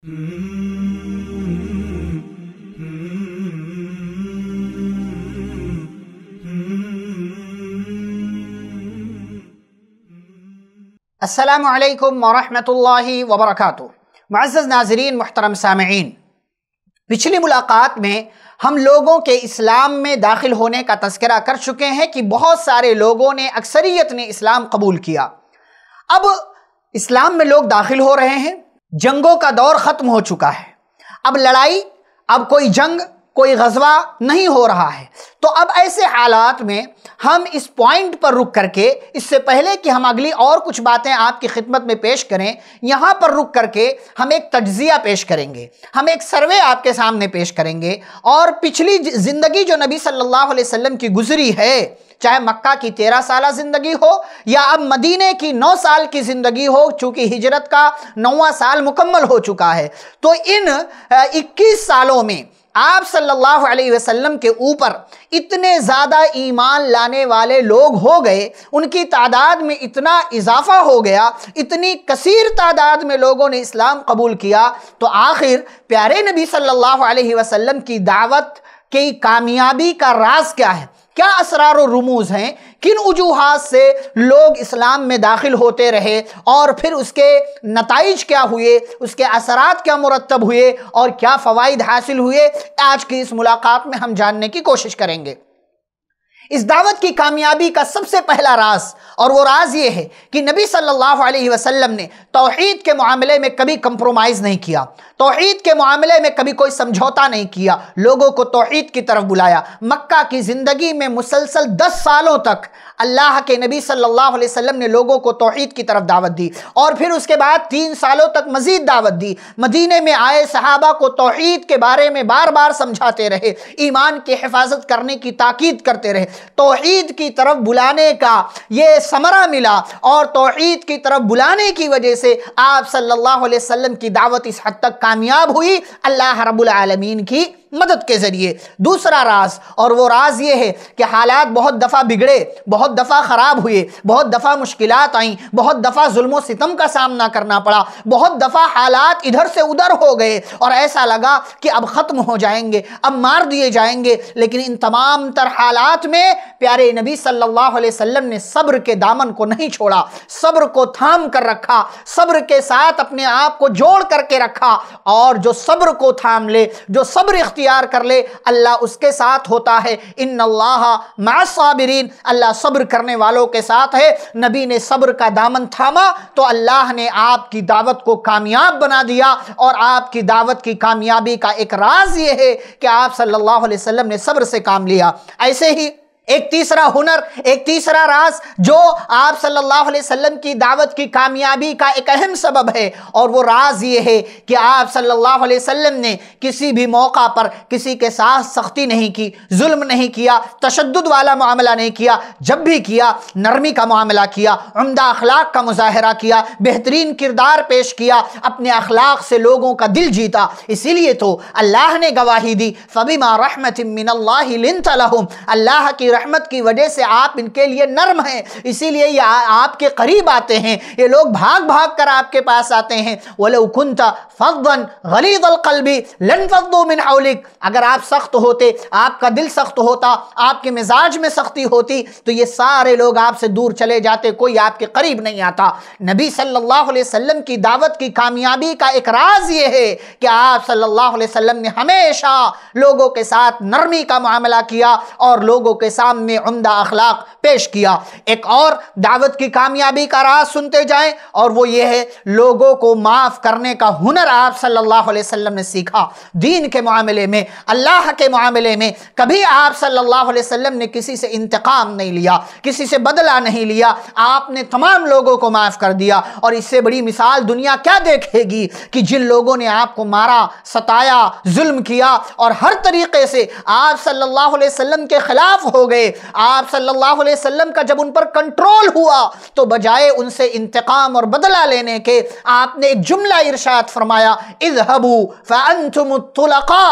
असलम वरहि वबरक मज़ नाजरीन महतरम सामीन पिछली मुलाकात में हम लोगों के इस्लाम में दाखिल होने का तस्करा कर चुके हैं कि बहुत सारे लोगों ने अक्सरियत ने इस्लाम कबूल किया अब इस्लाम में लोग दाखिल हो रहे हैं जंगों का दौर खत्म हो चुका है अब लड़ाई अब कोई जंग कोई गजवा नहीं हो रहा है तो अब ऐसे हालात में हम इस पॉइंट पर रुक करके इससे पहले कि हम अगली और कुछ बातें आपकी खिदमत में पेश करें यहाँ पर रुक करके हम एक तजिया पेश करेंगे हम एक सर्वे आपके सामने पेश करेंगे और पिछली ज़िंदगी जो नबी सल्लल्लाहु अलैहि वसल्लम की गुजरी है चाहे मक्का की तेरह साल ज़िंदगी हो या अब मदीने की नौ साल की ज़िंदगी हो चूँकि हिजरत का नौवा साल मुकम्मल हो चुका है तो इन इक्कीस सालों में आप सल्लल्लाहु अलैहि वसल्लम के ऊपर इतने ज़्यादा ईमान लाने वाले लोग हो गए उनकी तादाद में इतना इजाफा हो गया इतनी कसीर तादाद में लोगों ने इस्लाम कबूल किया तो आखिर प्यारे नबी सल्लल्लाहु अलैहि वसल्लम की दावत की कामयाबी का राज क्या है क्या असरार रमूज हैं किन वजूहत से लोग इस्लाम में दाखिल होते रहे और फिर उसके नतज क्या हुए उसके असरात क्या मुरतब हुए और क्या फ़वाद हासिल हुए आज की इस मुलाकात में हम जानने की कोशिश करेंगे इस दावत की कामयाबी का सबसे पहला राज और वो राज ये है कि नबी सल्लल्लाहु अलैहि वसल्लम ने तोहहीद के मामले में कभी कंप्रोमाइज़ नहीं किया तोहहीद के मामले में कभी कोई समझौता नहीं किया लोगों को तोहहीद की तरफ बुलाया मक्का की ज़िंदगी में मुसलसल दस सालों तक अल्लाह के नबी सल्लल्लाहु अलैहि वसल्लम ने लोगों को तोहहीद की तरफ दावत दी और फिर उसके बाद तीन सालों तक मज़ीद दावत दी मदीने में आए सहाबा को तोहहीद के बारे में बार बार समझाते रहे ईमान की हिफाजत करने की ताकीद करते रहे तोहद की तरफ बुलाने का ये समरा मिला और तोहद की तरफ बुलाने की वजह से आप सल्लल्लाहु अलैहि वसल्लम की दावत इस हद तक कामयाब हुई अल्लाह रब्बुल आलमीन की मदद के ज़रिए दूसरा राज और वो राज ये है कि हालात बहुत दफ़ा बिगड़े बहुत दफ़ा ख़राब हुए बहुत दफ़ा मुश्किल आई बहुत दफ़ा जुल्म सितम का सामना करना पड़ा बहुत दफ़ा हालात इधर से उधर हो गए और ऐसा लगा कि अब ख़त्म हो जाएंगे अब मार दिए जाएंगे लेकिन इन तमाम तर हालात में प्यारे नबी सल्लल्लाहु अलैहि वसल्लम ने सब्र के दामन को नहीं छोड़ा सब्र को थाम कर रखा सब्र के साथ अपने आप को जोड़ करके रखा और जो सब्र को थाम ले जो सब्र अख्तियार कर ले अल्लाह उसके साथ होता है इन अल्लाह मासाबरीन अल्लाह सब्र करने वालों के साथ है नबी ने सब्र का दामन थामा तो अल्लाह ने आपकी दावत को कामयाब बना दिया और आपकी दावत की कामयाबी का एक राज ये है कि आप सल्लल्लाहु अलैहि वसल्लम ने सब्र से काम लिया ऐसे ही एक तीसरा हुनर एक तीसरा राज जो आप सल्लल्लाहु अलैहि वसल्लम की दावत की कामयाबी का एक अहम सबब है और वो राज ये है कि आप सल्लल्लाहु अलैहि वसल्लम ने किसी भी मौका पर किसी के साथ सख्ती नहीं की जुल्म नहीं किया तशद वाला मामला नहीं किया जब भी किया नरमी का मामला किया उमदा अखलाक का मुजाहरा किया बेहतरीन किरदार पेश किया अपने अखलाक से लोगों का दिल जीता इसीलिए तो अल्लाह ने गवाही दी फबीमा रहमत मिनल्लाम अल्लाह की रहमत की वजह से आप इनके लिए नर्म हैं इसीलिए ये आपके करीब आते हैं ये लोग भाग भाग कर आपके पास आते हैं वले उखुनता फवन गलीद अलकलबी लन मिन हौलिक अगर आप सख्त होते आपका दिल सख्त होता आपके मिजाज में सख्ती होती तो ये सारे लोग आपसे दूर चले जाते कोई आपके करीब नहीं आता नबी सल्लल्लाहु अलैहि वसल्लम की दावत की कामयाबी का एक राज ये है कि आप सल्लल्लाहु अलैहि वसल्लम ने हमेशा लोगों के साथ नरमी का मामला किया और लोगों के साथ इस्लाम में उमदा अखलाक पेश किया एक और दावत की कामयाबी का राज सुनते जाएं और वो ये है लोगों को माफ़ करने का हुनर आप सल्लल्लाहु अलैहि वसल्लम ने सीखा दीन के मामले में अल्लाह के मामले में कभी आप सल्लल्लाहु अलैहि वसल्लम ने किसी से इंतकाम नहीं लिया किसी से बदला नहीं लिया आपने तमाम लोगों को माफ़ कर दिया और इससे बड़ी मिसाल दुनिया क्या देखेगी कि जिन लोगों ने आपको मारा सताया जुल्म किया और हर तरीके से आप सल्लल्लाहु अलैहि वसल्लम के ख़िलाफ़ हो गए हुए आप सल्लल्लाहु अलैहि वसल्लम का जब उन पर कंट्रोल हुआ तो बजाय उनसे इंतकाम और बदला लेने के आपने एक जुमला इरशाद फरमाया इजहबू फुलका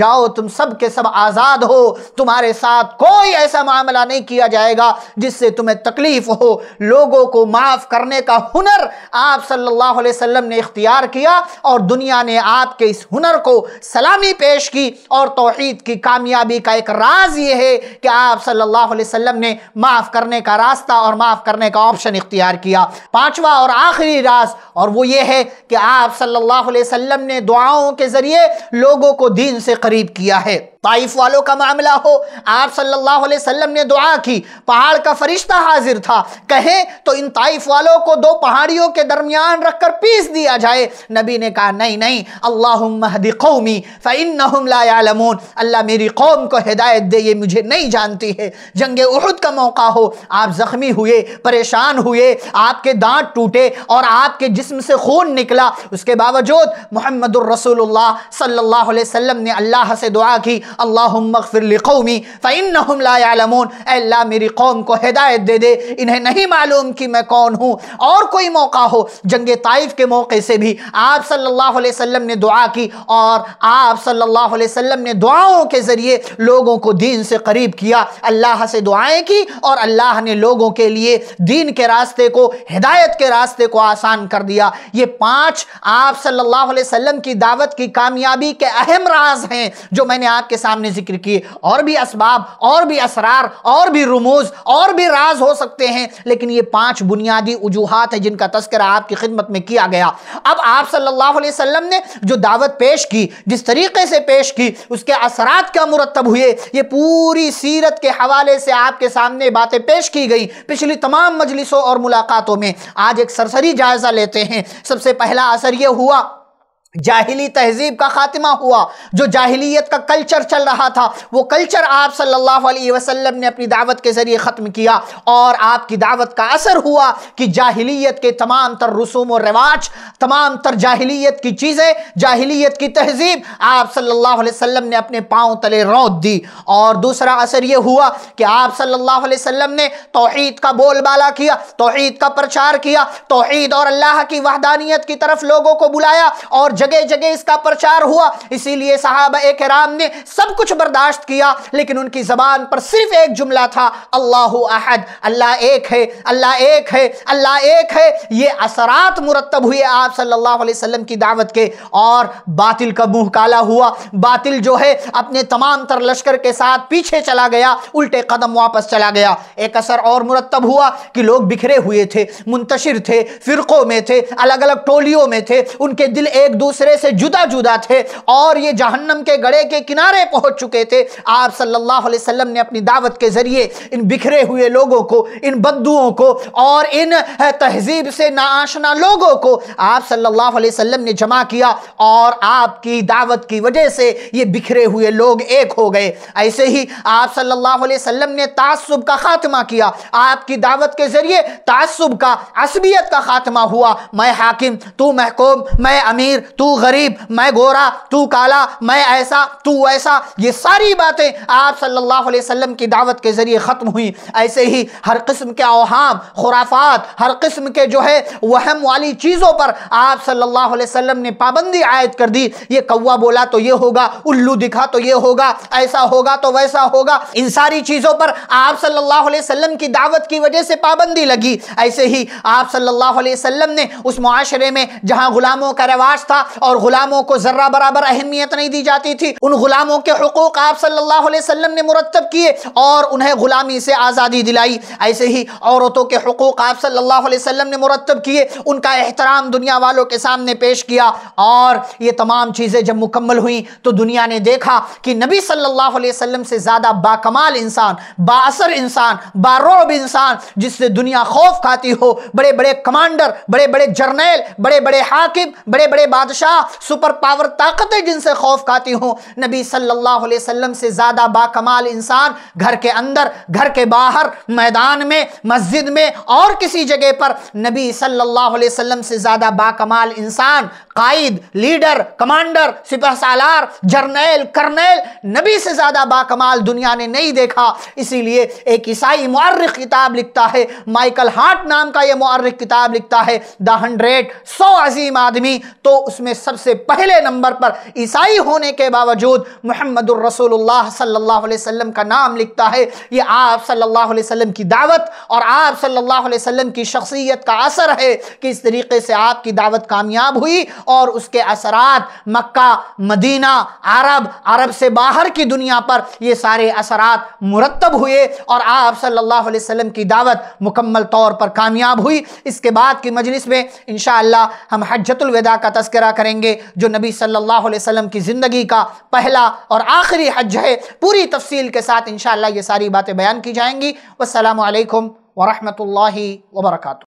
जाओ तुम सब के सब आज़ाद हो तुम्हारे साथ कोई ऐसा मामला नहीं किया जाएगा जिससे तुम्हें तकलीफ हो लोगों को माफ़ करने का हुनर आप सल्लल्लाहु अलैहि वसल्लम ने इख्तियार किया और दुनिया ने आपके इस हुनर को सलामी पेश की और तोहहीद की कामयाबी का एक राज ये है कि आप सल्लल्लाहु अलैहि वसल्लम ने माफ़ करने का रास्ता और माफ़ करने का ऑप्शन इख्तियार किया पांचवा और आखिरी रास और वो ये है कि आप सल्लल्लाहु अलैहि वसल्लम ने दुआओं के ज़रिए लोगों को दीन से करीब किया है ताइफ वालों का मामला हो आप सल्लल्लाहु अलैहि वसल्लम ने दुआ की पहाड़ का फरिश्ता हाजिर था कहें तो इन ताइफ वालों को दो पहाड़ियों के दरमियान रखकर पीस दिया जाए नबी ने कहा नहीं नहीं अल्लाह महदी कौमी फ़िन लायालमून अल्लाह मेरी कौम को हिदायत दे ये मुझे नहीं जानती है जंग उहद का मौका हो आप ज़ख्मी हुए परेशान हुए आपके दांत टूटे और आपके जिस्म से खून निकला उसके बावजूद मोहम्मद रसूलुल्लाह सल्लल्लाहु अलैहि वसल्लम ने अल्लाह से दुआ की अल्लाह मगफिरकौमी फ़िन अल्लाह मेरी कौम को हिदायत दे दे इन्हें नहीं मालूम कि मैं कौन हूँ और कोई मौका हो जंग ताइफ के मौके से भी आप सल्लल्लाहु अलैहि वसल्लम ने दुआ की और आप सल्लल्लाहु अलैहि वसल्लम ने दुआओं के ज़रिए लोगों को दीन से करीब किया अल्लाह से दुआएं की और अल्लाह ने लोगों के लिए दीन के रास्ते को हिदायत के रास्ते को आसान कर दिया ये पाँच आप सल्लल्लाहु अलैहि वसल्लम की दावत की कामयाबी के अहम राज हैं जो मैंने आपके सामने जिक्र किए और भी इसबाब और भी असरार और भी रमूज और भी राज हो सकते हैं लेकिन ये पांच बुनियादी वजूहत है जिनका तस्करा आपकी खिदमत में किया गया अब आप सल्लल्लाहु अलैहि वसल्लम ने जो दावत पेश की जिस तरीके से पेश की उसके असरात क्या मुरतब हुए ये पूरी सीरत के हवाले से आपके सामने बातें पेश की गई पिछली तमाम मजलिसों और मुलाकातों में आज एक सरसरी जायज़ा लेते हैं सबसे पहला असर यह हुआ जाहिली तहजीब का खात्मा हुआ जो जाहिलियत का कल्चर चल रहा था वो कल्चर आप सल्लल्लाहु अलैहि वसल्लम ने अपनी दावत के ज़रिए ख़त्म किया और आपकी दावत का असर हुआ कि जाहिलियत के तमाम तर रसूम और रिवाज तमाम तर जाहिलियत की चीज़ें जाहिलियत की तहजीब आप सल्लल्लाहु अलैहि वसल्लम ने अपने पाँव तले रौद दी और दूसरा असर ये हुआ कि आप सल्लल्लाहु अलैहि वसल्लम ने तोहद का बोलबाला किया तोहद का प्रचार किया तोहद और अल्लाह की वहदानियत की तरफ लोगों को बुलाया और जगह जगह इसका प्रचार हुआ इसीलिए साहब एक राम ने सब कुछ बर्दाश्त किया लेकिन उनकी जबान पर सिर्फ एक जुमला था अल्लाह अहद अल्लाह एक है अल्लाह एक है अल्लाह एक है ये असरात मुरतब हुए आप सल्लल्लाहु अलैहि वसल्लम की दावत के और बातिल का मुंह काला हुआ बातिल जो है अपने तमाम तर लश्कर के साथ पीछे चला गया उल्टे कदम वापस चला गया एक असर और मुरतब हुआ कि लोग बिखरे हुए थे मुंतशिर थे फिरकों में थे अलग अलग टोलियों में थे उनके दिल एक दूसरे दूसरे से जुदा जुदा थे और ये जहन्नम के गड़े के किनारे पहुंच चुके थे आप सल्लल्लाहु अलैहि वसल्लम ने अपनी दावत के ज़रिए इन बिखरे हुए लोगों को इन बद्दुओं को और इन तहजीब से नाशना लोगों को आप सल्लल्लाहु अलैहि वसल्लम ने जमा किया और आपकी दावत की वजह से ये बिखरे हुए लोग एक हो गए ऐसे ही आप सल्लल्लाहु अलैहि वसल्लम ने तासुब का खात्मा किया आपकी दावत के ज़रिए तासुब का असबियत का खात्मा हुआ मैं हाकिम तू महकूम मैं अमीर तू तू गरीब मैं गोरा तू काला मैं ऐसा तू वैसा ये सारी बातें आप सल्लल्लाहु अलैहि वसल्लम की दावत के ज़रिए ख़त्म हुई ऐसे ही हर किस्म के अवहाम खुराफात हर किस्म के जो है वहम वाली चीज़ों पर आप सल्लल्लाहु अलैहि वसल्लम ने पाबंदी आयद कर दी ये कौवा बोला तो ये होगा उल्लू दिखा तो ये होगा ऐसा होगा तो वैसा होगा इन सारी चीज़ों पर आप सल्लल्लाहु अलैहि वसल्लम की दावत की वजह से पाबंदी लगी ऐसे ही आप सल्लल्लाहु अलैहि वसल्लम ने उस माशरे में जहाँ गुलामों का रवाज था और गुलामों को जर्रा बराबर अहमियत नहीं दी जाती थी उन गुलामों के हकूक आप सल्लल्लाहु अलैहि वसल्लम ने मुरतब किए और उन्हें गुलामी से आज़ादी दिलाई ऐसे ही औरतों के हकूक आप सल्लल्लाहु अलैहि वसल्लम ने मुरतब किए उनका एहतराम दुनिया वालों के सामने पेश किया और ये तमाम चीज़ें जब मुकम्मल हुई तो दुनिया ने देखा कि नबी सल्लल्लाहु अलैहि वसल्लम से ज़्यादा बाकमाल इंसान बासर इंसान बारोब इंसान जिससे दुनिया खौफ खाती हो बड़े बड़े कमांडर बड़े बड़े जर्नैल बड़े बड़े हाकिम बड़े बड़े बादशाह बादशाह सुपर पावर ताकतें जिनसे खौफ खाती हूँ नबी सल्लल्लाहु अलैहि वसल्लम से ज़्यादा बाकमाल इंसान घर के अंदर घर के बाहर मैदान में मस्जिद में और किसी जगह पर नबी सल्लल्लाहु अलैहि वसल्लम से ज़्यादा बाकमाल इंसान कायद लीडर कमांडर सिपह सालार जर्नैल करनैल नबी से ज़्यादा बाकमाल दुनिया ने नहीं देखा इसीलिए एक ईसाई मुर्र किताब लिखता है माइकल हार्ट नाम का यह मुर्र किताब लिखता है द हंड्रेड सौ अजीम आदमी तो उसमें उसमें सबसे पहले नंबर पर ईसाई होने के बावजूद मोहम्मद रसूलुल्लाह सल्लल्लाहु अलैहि वसल्लम का नाम लिखता है ये आप सल्लल्लाहु अलैहि वसल्लम की दावत और आप सल्लल्लाहु अलैहि वसल्लम की शख्सियत का असर है कि इस तरीके से आपकी दावत कामयाब हुई और उसके असरात मक्का मदीना अरब अरब से बाहर की दुनिया पर ये सारे असरात मुरतब हुए और आप सल्लल्लाहु अलैहि वसल्लम की दावत मुकम्मल तौर पर कामयाब हुई इसके बाद की मजलिस में इनशाला हम हजतुलविदा का तस्करा करेंगे जो नबी सल्लल्लाहु अलैहि वसल्लम की ज़िंदगी का पहला और आखिरी हज है पूरी तफसील के साथ इन ये सारी बातें बयान की जाएंगी वालकम वरहमल वर्का